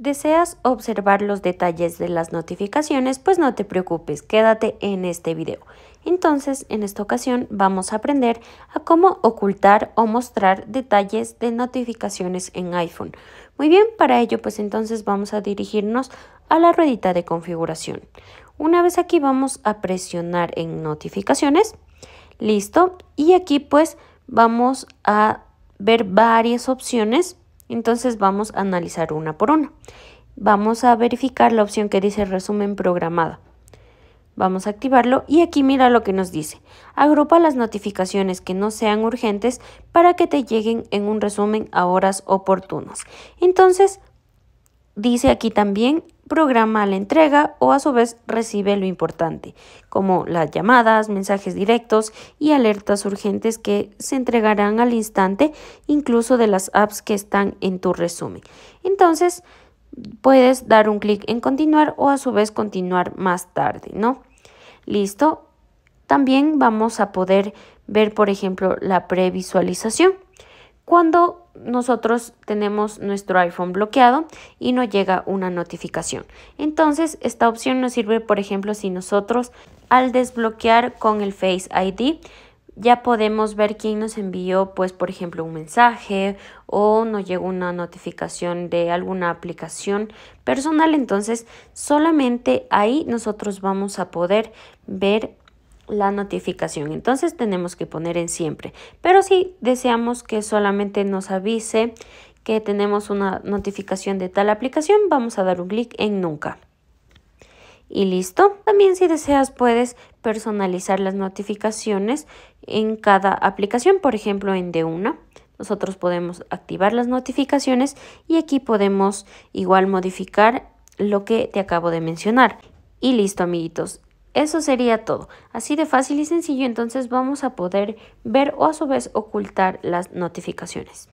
deseas observar los detalles de las notificaciones, pues no te preocupes, quédate en este video. Entonces, en esta ocasión vamos a aprender a cómo ocultar o mostrar detalles de notificaciones en iPhone. Muy bien, para ello pues entonces vamos a dirigirnos a la ruedita de configuración. Una vez aquí vamos a presionar en notificaciones. Listo. Y aquí pues vamos a ver varias opciones entonces vamos a analizar una por una. Vamos a verificar la opción que dice resumen programado. Vamos a activarlo y aquí mira lo que nos dice. Agrupa las notificaciones que no sean urgentes para que te lleguen en un resumen a horas oportunas. Entonces, dice aquí también programa la entrega o a su vez recibe lo importante, como las llamadas, mensajes directos y alertas urgentes que se entregarán al instante, incluso de las apps que están en tu resumen. Entonces, puedes dar un clic en continuar o a su vez continuar más tarde, ¿no? Listo. También vamos a poder ver, por ejemplo, la previsualización cuando nosotros tenemos nuestro iPhone bloqueado y no llega una notificación. Entonces, esta opción nos sirve, por ejemplo, si nosotros al desbloquear con el Face ID ya podemos ver quién nos envió, pues, por ejemplo, un mensaje o nos llegó una notificación de alguna aplicación personal. Entonces, solamente ahí nosotros vamos a poder ver la notificación. Entonces tenemos que poner en siempre. Pero si deseamos que solamente nos avise que tenemos una notificación de tal aplicación, vamos a dar un clic en nunca. Y listo. También si deseas puedes personalizar las notificaciones en cada aplicación, por ejemplo en de una Nosotros podemos activar las notificaciones y aquí podemos igual modificar lo que te acabo de mencionar. Y listo amiguitos, eso sería todo. Así de fácil y sencillo entonces vamos a poder ver o a su vez ocultar las notificaciones.